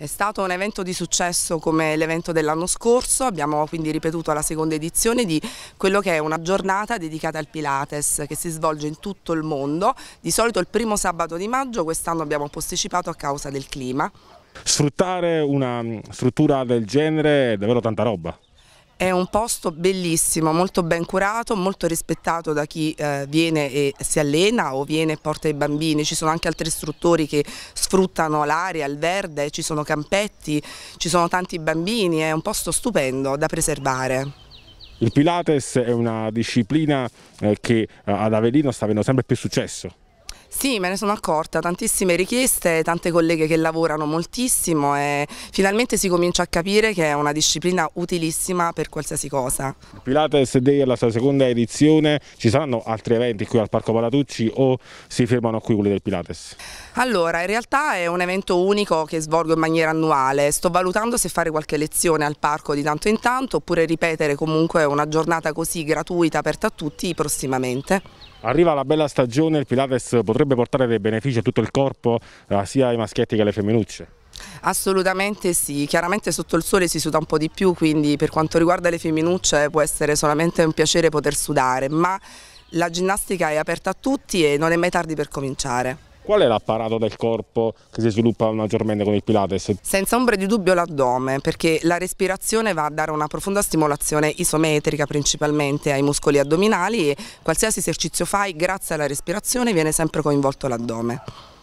È stato un evento di successo come l'evento dell'anno scorso, abbiamo quindi ripetuto la seconda edizione di quello che è una giornata dedicata al Pilates che si svolge in tutto il mondo, di solito il primo sabato di maggio, quest'anno abbiamo posticipato a causa del clima. Sfruttare una mm, struttura del genere è davvero tanta roba. È un posto bellissimo, molto ben curato, molto rispettato da chi eh, viene e si allena o viene e porta i bambini. Ci sono anche altri istruttori che sfruttano l'aria, il verde, ci sono campetti, ci sono tanti bambini, è un posto stupendo da preservare. Il Pilates è una disciplina eh, che eh, ad Avellino sta avendo sempre più successo. Sì, me ne sono accorta, tantissime richieste, tante colleghe che lavorano moltissimo e finalmente si comincia a capire che è una disciplina utilissima per qualsiasi cosa. Pilates Day è la sua seconda edizione, ci saranno altri eventi qui al Parco Palatucci o si fermano qui quelli del Pilates? Allora, in realtà è un evento unico che svolgo in maniera annuale, sto valutando se fare qualche lezione al parco di tanto in tanto oppure ripetere comunque una giornata così gratuita aperta a tutti prossimamente. Arriva la bella stagione, il Pilates potrebbe portare dei benefici a tutto il corpo, eh, sia ai maschietti che alle femminucce? Assolutamente sì, chiaramente sotto il sole si suda un po' di più, quindi per quanto riguarda le femminucce può essere solamente un piacere poter sudare, ma la ginnastica è aperta a tutti e non è mai tardi per cominciare. Qual è l'apparato del corpo che si sviluppa maggiormente con il Pilates? Senza ombre di dubbio l'addome, perché la respirazione va a dare una profonda stimolazione isometrica principalmente ai muscoli addominali e qualsiasi esercizio fai grazie alla respirazione viene sempre coinvolto l'addome.